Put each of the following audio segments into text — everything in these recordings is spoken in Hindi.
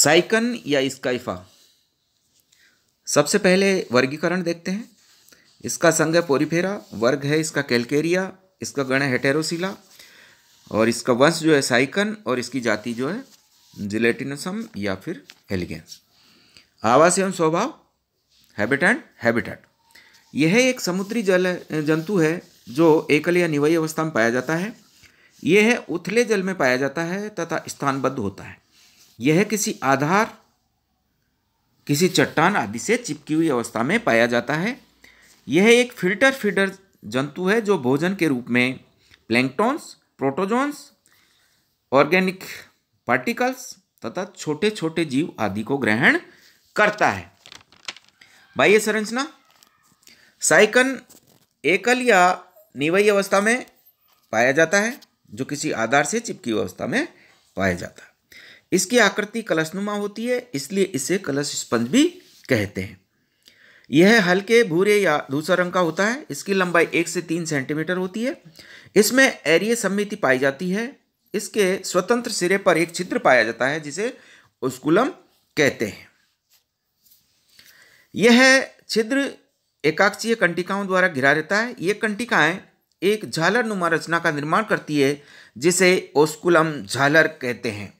साइकन या स्काइफा सबसे पहले वर्गीकरण देखते हैं इसका संघ है पोरीफेरा वर्ग है इसका कैलकेरिया इसका गण है हेटेरोसिला और इसका वंश जो है साइकन और इसकी जाति जो है जिलेटिनसम या फिर हेलिगेंस आवास एवं स्वभाव हैबिटेंट हैबिटेट यह है एक समुद्री जल जंतु है जो एकल या निवयी अवस्था में पाया जाता है यह है उथले जल में पाया जाता है तथा स्थानबद्ध होता है यह किसी आधार किसी चट्टान आदि से चिपकी हुई अवस्था में पाया जाता है यह एक फिल्टर फीडर जंतु है जो भोजन के रूप में प्लैंकटॉन्स प्रोटोजोन्स ऑर्गेनिक पार्टिकल्स तथा छोटे छोटे जीव आदि को ग्रहण करता है बाह्य संरचना साइकन एकल या निवई अवस्था में पाया जाता है जो किसी आधार से चिपकी अवस्था में पाया जाता है इसकी आकृति कलशनुमा होती है इसलिए इसे कलश स्पंज भी कहते हैं यह हल्के भूरे या दूसरा रंग का होता है इसकी लंबाई एक से तीन सेंटीमीटर होती है इसमें एरिय सम्मिति पाई जाती है इसके स्वतंत्र सिरे पर एक छिद्र पाया जाता है जिसे उसकुलम कहते हैं यह छिद्र एकाक्षीय कंटिकाओं द्वारा घिरा रहता है ये कंटिकाएं एक झालर नुमा रचना का निर्माण करती है जिसे ओस्कुलम झालर कहते हैं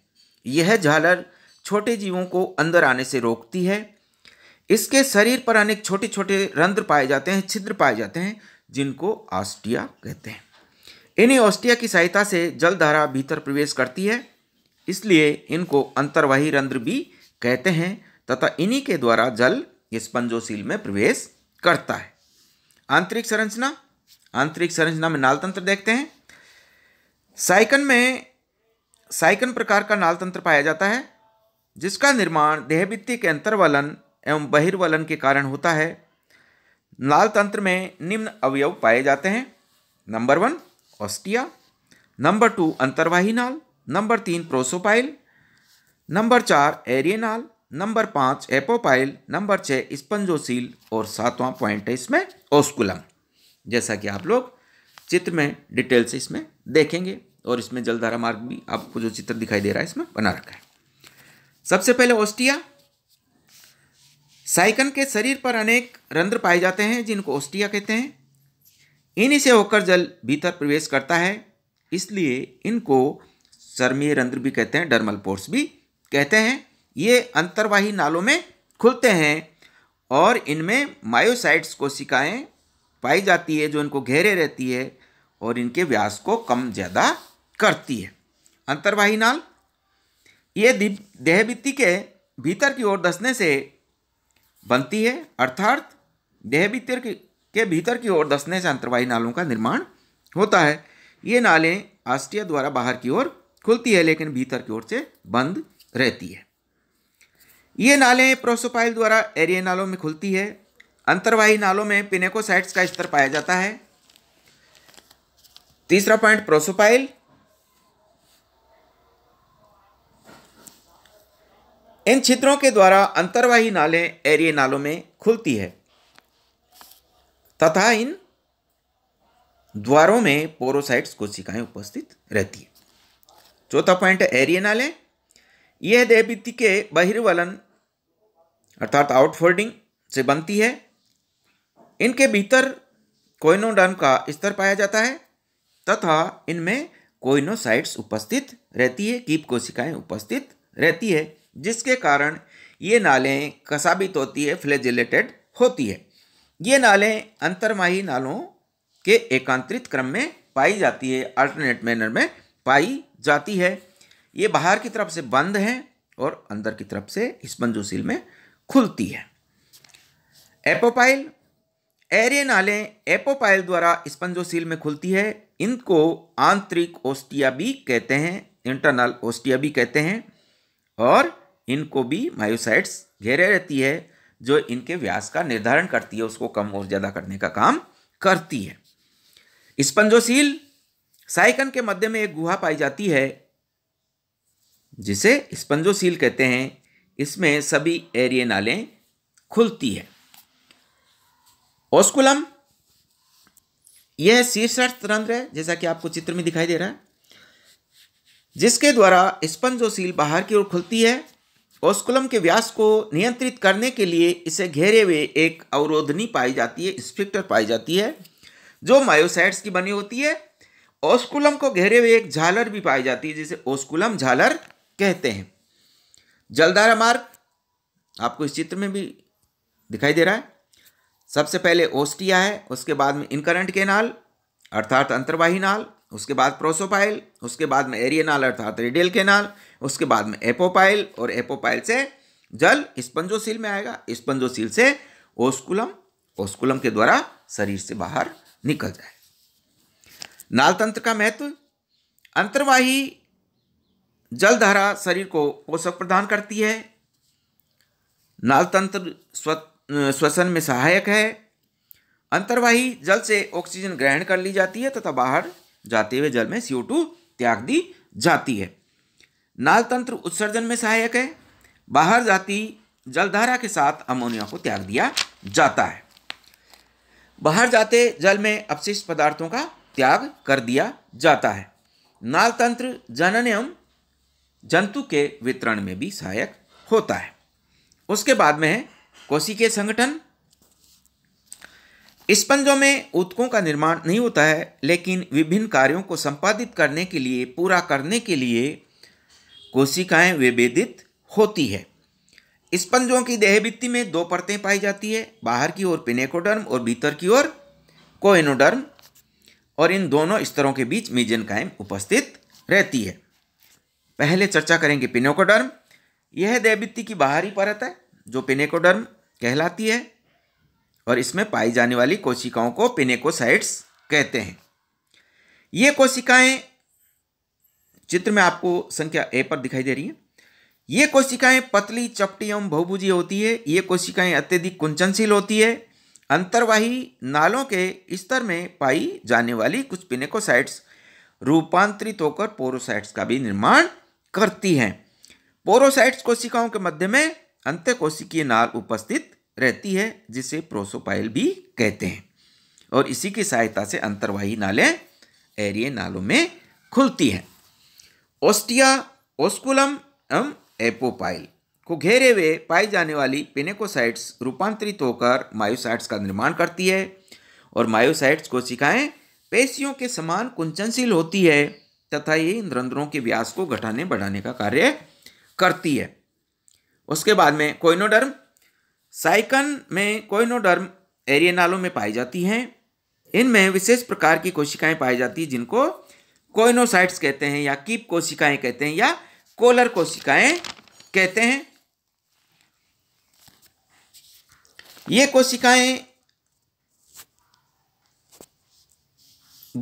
यह झालर छोटे जीवों को अंदर आने से रोकती है इसके शरीर पर अनेक छोटे छोटे रंध्र पाए जाते हैं छिद्र पाए जाते हैं जिनको ऑस्टिया कहते हैं इन्हीं ऑस्टिया की सहायता से जलधारा भीतर प्रवेश करती है इसलिए इनको अंतर्वाही रंध्र भी कहते हैं तथा इन्हीं के द्वारा जल स्पंजोशील में प्रवेश करता है आंतरिक संरचना आंतरिक संरचना में नाल तंत्र देखते हैं साइकन में साइकन प्रकार का नालतंत्र पाया जाता है जिसका निर्माण देहभित्ति के अंतर्वलन एवं बहिर्वलन के कारण होता है नाल तंत्र में निम्न अवयव पाए जाते हैं number one ostia number two अंतर्वाही नाल नंबर तीन प्रोसोपाइल नंबर चार नाल नंबर पाँच एपोपाइल नंबर छः स्पंजोसील और सातवां पॉइंट है इसमें ओस्कुलम जैसा कि आप लोग चित्र में डिटेल से इसमें देखेंगे और इसमें जलधारा मार्ग भी आपको जो चित्र दिखाई दे रहा है इसमें बना रखा है सबसे पहले ओस्टिया साइकन के शरीर पर अनेक रंध्र पाए जाते हैं जिनको ओस्टिया कहते हैं इन्हीं से होकर जल भीतर प्रवेश करता है इसलिए इनको शर्मीय रंध्र भी कहते हैं डर्मल पोर्स भी कहते हैं ये अंतर्वाही नालों में खुलते हैं और इनमें मायोसाइट्स कोशिकाएं पाई जाती है जो इनको घेरे रहती है और इनके व्यास को कम ज़्यादा करती है अंतर्वाही नाल ये देहभित्ति के भीतर की ओर धसने से बनती है अर्थात देहभित्तर के भीतर की ओर धसने से अंतर्वाही नालों का निर्माण होता है ये नालें आस्टिया द्वारा बाहर की ओर खुलती है लेकिन भीतर की ओर से बंद रहती है ये नालें प्रोसोपाइल द्वारा एरिया नालों में खुलती है अंतर्वाही नालों में पिनेकोसाइट्स का स्तर पाया जाता है तीसरा पॉइंट प्रोसोपाइल इन छिद्रों के द्वारा अंतर्वाही नालें एरिए नालों में खुलती है तथा इन द्वारों में पोरोसाइट्स कोशिकाएं उपस्थित रहती है चौथा पॉइंट है एरिए नालें यह देहभित्ति के बहिर्वलन अर्थात आउटफोल्डिंग से बनती है इनके भीतर कोइनोडर्म का स्तर पाया जाता है तथा इनमें कोइनोसाइट्स उपस्थित रहती है कीप कोशिकाएं उपस्थित रहती है जिसके कारण ये नालें कसाबित होती है फ्लेजिलेटेड होती है ये नालें अंतरमाही नालों के एकांतरित क्रम में पाई जाती है अल्टरनेट मैनर में पाई जाती है ये बाहर की तरफ से बंद हैं और अंदर की तरफ से स्पंजोसील में खुलती है एपोपाइल एरिय नालें एपोपाइल द्वारा स्पंजोसील में खुलती है इनको आंतरिक ओस्टिया भी कहते हैं इंटरनल ओस्टिया भी कहते हैं और इनको भी मायोसाइट्स घेरे रहती है जो इनके व्यास का निर्धारण करती है उसको कम और ज़्यादा करने का काम करती है स्पंजोशील साइकन के मध्य में एक गुहा पाई जाती है जिसे स्पंजोशील कहते हैं इसमें सभी एरिय नालें खुलती है ओस्कुलम यह शीर्ष रंध्र है जैसा कि आपको चित्र में दिखाई दे रहा है जिसके द्वारा स्पंजोशील बाहर की ओर खुलती है ओस्कुलम के व्यास को नियंत्रित करने के लिए इसे घेरे हुए एक अवरोधनी पाई जाती है स्प्रिक्टर पाई जाती है जो मायोसाइट्स की बनी होती है ओस्कुलम को घेरे हुए एक झालर भी पाई जाती है जिसे ओस्कुलम झालर कहते हैं जलधारा मार्ग आपको इस चित्र में भी दिखाई दे रहा है सबसे पहले ओस्टिया है उसके बाद में इनकरंट नाल अर्थात अंतर्वाही नाल उसके बाद प्रोसोपाइल उसके बाद में एरियनाल अर्थात रेडियल केनाल उसके बाद में एपोपाइल और एपोपाइल से जल स्पंजोसील में आएगा स्पंजोसील से ओस्कुलम ओस्कुलम के द्वारा शरीर से बाहर निकल जाए नालतंत्र का महत्व अंतर्वाही जलधारा शरीर को पोषक प्रदान करती है नालतंत्र स्व श्वसन में सहायक है अंतर्वाही जल से ऑक्सीजन ग्रहण कर ली जाती है तथा बाहर जाते हुए जल में सी त्याग दी जाती है नाल तंत्र उत्सर्जन में सहायक है बाहर जाती जलधारा के साथ अमोनिया को त्याग दिया जाता है बाहर जाते जल में अपशिष्ट पदार्थों का त्याग कर दिया जाता है नाल तंत्र जनन एवं जंतु के वितरण में भी सहायक होता है उसके बाद में है कोशिकीय संगठन स्पंजों में उत्कों का निर्माण नहीं होता है लेकिन विभिन्न कार्यों को संपादित करने के लिए पूरा करने के लिए कोशिकाएं विभेदित होती है स्पंजों की देहभित्ति में दो परतें पाई जाती है बाहर की ओर पिनेकोडर्म और भीतर की ओर कोएनोडर्म और इन दोनों स्तरों के बीच मीजन कायम उपस्थित रहती है पहले चर्चा करेंगे पिनेकोडर्म यह देहभित्ति की बाहरी परत है जो पिनेकोडर्म कहलाती है और इसमें पाई जाने वाली कोशिकाओं को पिनेकोसाइट्स कहते हैं ये कोशिकाएं चित्र में आपको संख्या ए पर दिखाई दे रही है ये कोशिकाएं पतली चपटी एवं बहुभुजी होती है ये कोशिकाएं अत्यधिक कुंचनशील होती है अंतर्वाही नालों के स्तर में पाई जाने वाली कुछ पिनेकोसाइट्स रूपांतरित होकर पोरोसाइट्स का भी निर्माण करती हैं पोरोसाइट्स कोशिकाओं के मध्य में अंत्य कोशिकीय नाल उपस्थित रहती है जिसे प्रोसोपाइल भी कहते हैं और इसी की सहायता से अंतर्वाही नाले एरिय नालों में खुलती हैं ओस्टिया ओस्कुलम एवं एपोपाइल को घेरे हुए पाई जाने वाली पेनेकोसाइट्स रूपांतरित होकर मायोसाइट्स का निर्माण करती है और मायोसाइट्स को कोशिकाएं पेशियों के समान कुंचनशील होती है तथा ये रंध्रों के व्यास को घटाने बढ़ाने का कार्य करती है उसके बाद में कोइनोडर्म साइकन में कोइनोडर्म एरियनालों में पाई जाती हैं इनमें विशेष प्रकार की कोशिकाएं पाई जाती हैं जिनको कोइनोसाइट्स कहते हैं या कीप कोशिकाएं कहते हैं या कोलर कोशिकाएं कहते हैं ये कोशिकाएं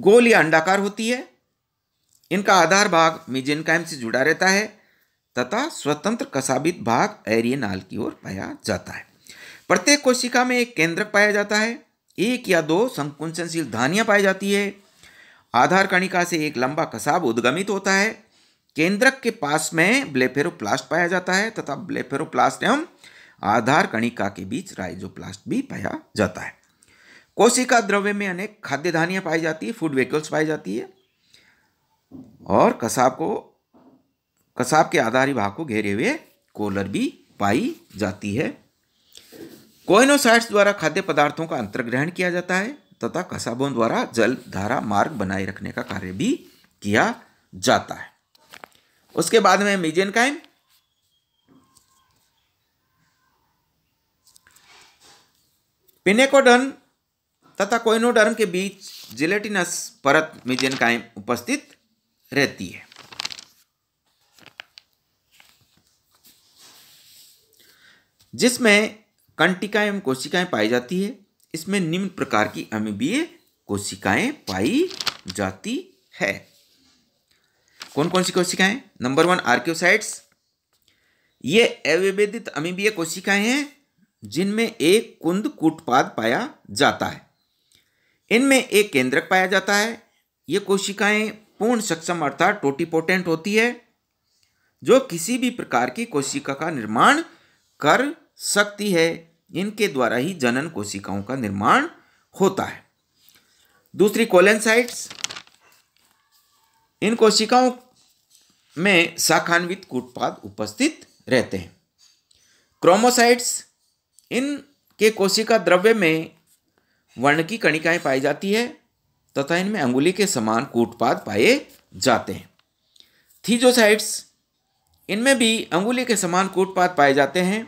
गोल या अंडाकार होती है इनका आधार भाग मिजेनकाइम से जुड़ा रहता है तथा स्वतंत्र कसाबित भाग एरियनाल की ओर पाया जाता है प्रत्येक कोशिका में एक केंद्रक पाया जाता है एक या दो संकुंचनशील धानियाँ पाई जाती है आधार कणिका से एक लंबा कसाब उद्गमित होता है केंद्रक के पास में ब्लेफेरोप्लास्ट पाया जाता है तथा ब्लेफेरोप्लास्ट एवं आधार कणिका के बीच राइजोप्लास्ट भी पाया जाता है कोशिका द्रव्य में अनेक खाद्य धानियाँ पाई जाती है फूड वेकल्स पाई जाती है और कसाब को कसाब के आधारी भाग को घेरे हुए कोलर भी पाई जाती है कोहिनोसाइट्स द्वारा खाद्य पदार्थों का अंतर्ग्रहण किया जाता है तथा कसाबों द्वारा जल धारा मार्ग बनाए रखने का कार्य भी किया जाता है उसके बाद में मीजेन काइम पिनेकोडर्म तथा कोइनोडर्म के बीच जिलेटिनस परत मीजेन कायम उपस्थित रहती है जिसमें कंटिकाएं एवं कोशिकाएं पाई जाती है इसमें निम्न प्रकार की अमीबीय कोशिकाएं पाई जाती है कौन कौन सी कोशिकाएं नंबर वन आर्क्योसाइट्स ये अविभेदित अमीबीय कोशिकाएं हैं जिनमें एक कुंद कुटपाद पाया जाता है इनमें एक केंद्रक पाया जाता है ये कोशिकाएं पूर्ण सक्षम अर्थात टोटीपोटेंट होती है जो किसी भी प्रकार की कोशिका का निर्माण कर शक्ति है इनके द्वारा ही जनन कोशिकाओं का निर्माण होता है दूसरी कोलेनसाइट्स इन कोशिकाओं में शाखान्वित कूटपाद उपस्थित रहते हैं क्रोमोसाइट्स इनके कोशिका द्रव्य में वर्ण की कणिकाएं पाई जाती है तथा इनमें अंगुली के समान कूटपाद पाए जाते हैं थीजोसाइट्स इनमें भी अंगुली के समान कूटपाद पाए जाते हैं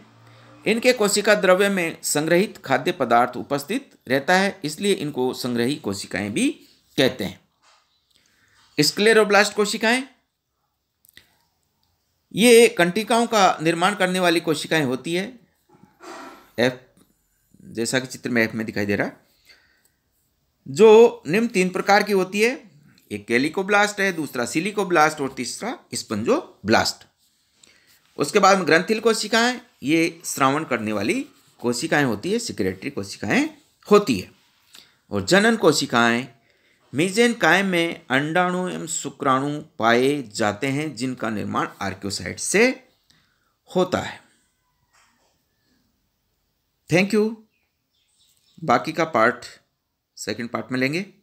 इनके कोशिका द्रव्य में संग्रहित खाद्य पदार्थ उपस्थित रहता है इसलिए इनको संग्रही कोशिकाएं भी कहते हैं स्क्लेरोब्लास्ट कोशिकाएं ये कंटिकाओं का निर्माण करने वाली कोशिकाएं होती है एफ जैसा कि चित्र में एफ में दिखाई दे रहा जो निम्न तीन प्रकार की होती है एक कैलिकोब्लास्ट है दूसरा सिलिकोब्लास्ट और तीसरा स्पंजो ब्लास्ट उसके बाद में ग्रंथिल कोशिकाएं ये श्रावण करने वाली कोशिकाएं होती है सिक्रेटरी कोशिकाएं होती है और जनन कोशिकाएं मिजेन काय में अंडाणु एवं शुक्राणु पाए जाते हैं जिनका निर्माण आर्क्योसाइट से होता है थैंक यू बाकी का पार्ट सेकंड पार्ट में लेंगे